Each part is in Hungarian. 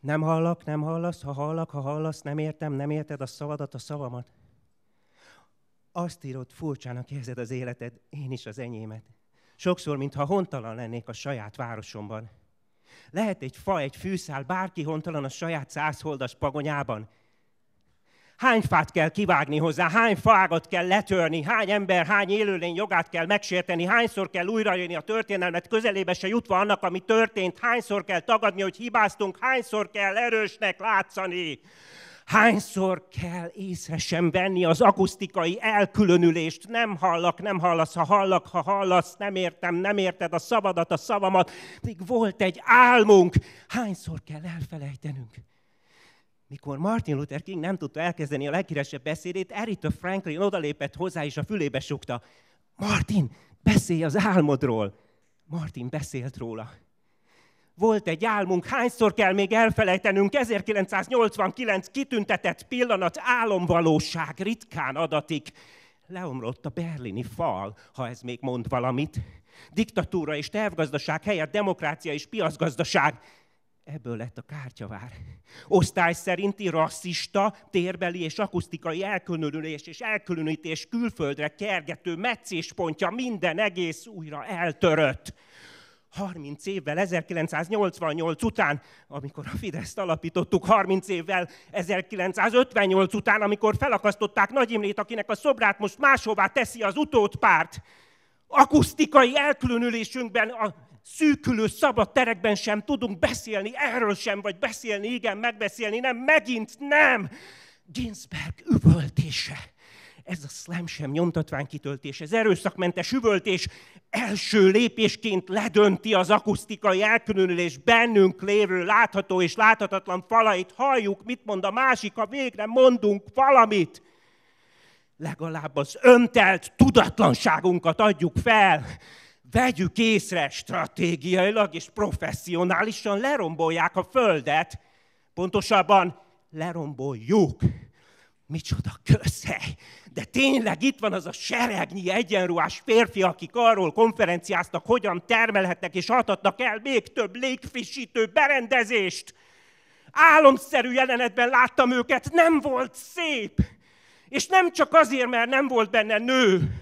Nem hallak, nem hallasz, ha hallak, ha hallasz, nem értem, nem érted a szavadat, a szavamat. Azt írod, furcsának érzed az életed, én is az enyémet. Sokszor, mintha hontalan lennék a saját városomban. Lehet egy fa, egy fűszál, bárki hontalan a saját százholdas pagonyában, hány fát kell kivágni hozzá, hány fágat kell letörni, hány ember, hány élőlény jogát kell megsérteni, hányszor kell újrajönni a történelmet közelébe se jutva annak, ami történt, hányszor kell tagadni, hogy hibáztunk, hányszor kell erősnek látszani. Hányszor kell észre sem venni az akusztikai elkülönülést? Nem hallak, nem hallasz, ha hallak, ha hallasz, nem értem, nem érted a szavadat, a szavamat. Még volt egy álmunk. Hányszor kell elfelejtenünk? Mikor Martin Luther King nem tudta elkezdeni a leghíresebb beszédét, Erita Franklin odalépett hozzá és a fülébe sokta. Martin, beszélj az álmodról! Martin beszélt róla. Volt egy álmunk, hányszor kell még elfelejtenünk, 1989 kitüntetett pillanat álomvalóság ritkán adatik. Leomlott a berlini fal, ha ez még mond valamit. Diktatúra és tervgazdaság helyett demokrácia és piacgazdaság. Ebből lett a kártyavár. Osztály szerinti rasszista, térbeli és akusztikai elkülönülés és elkülönítés külföldre kergető meccéspontja minden egész újra eltörött. 30 évvel, 1988 után, amikor a Fideszt alapítottuk, 30 évvel, 1958 után, amikor felakasztották Nagy Imrét, akinek a szobrát most máshová teszi az párt, akusztikai elkülönülésünkben a szűkülő szabad terekben sem tudunk beszélni, erről sem, vagy beszélni, igen, megbeszélni, nem, megint nem. Ginsberg üvöltése. Ez a slam sem kitöltése, ez erőszakmentes üvöltés első lépésként ledönti az akusztikai elkülönülés bennünk lévő látható és láthatatlan falait. Halljuk, mit mond a másik, ha végre mondunk valamit. Legalább az öntelt tudatlanságunkat adjuk fel vegyük észre stratégiailag és professzionálisan lerombolják a földet, pontosabban leromboljuk. Micsoda közhely! De tényleg itt van az a seregnyi egyenruhás férfi, akik arról konferenciáztak, hogyan termelhetnek és adhatnak el még több légfrissítő berendezést. Álomszerű jelenetben láttam őket, nem volt szép. És nem csak azért, mert nem volt benne nő,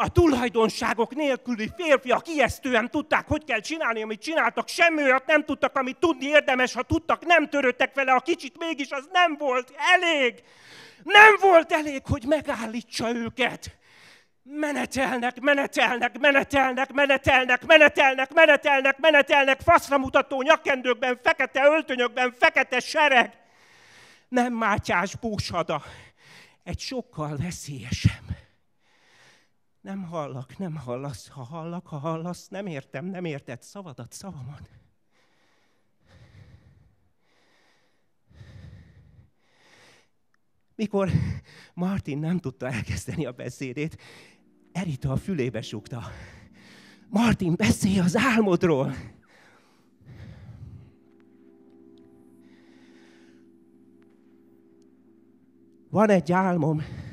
a tulajdonságok nélküli férfiak ijesztően tudták, hogy kell csinálni, amit csináltak, semmi olyat nem tudtak, amit tudni érdemes, ha tudtak, nem törődtek vele, a kicsit mégis az nem volt elég. Nem volt elég, hogy megállítsa őket. Menetelnek, menetelnek, menetelnek, menetelnek, menetelnek, menetelnek, menetelnek, faszra mutató nyakendőkben fekete öltönyökben, fekete sereg. Nem Mátyás búsada, egy sokkal veszélyesebb nem hallak, nem hallasz, ha hallak, ha hallasz, nem értem, nem érted szavadat, szavamat. Mikor Martin nem tudta elkezdeni a beszédét, Erita a fülébe súgta. Martin, beszélj az álmodról! Van egy álmom,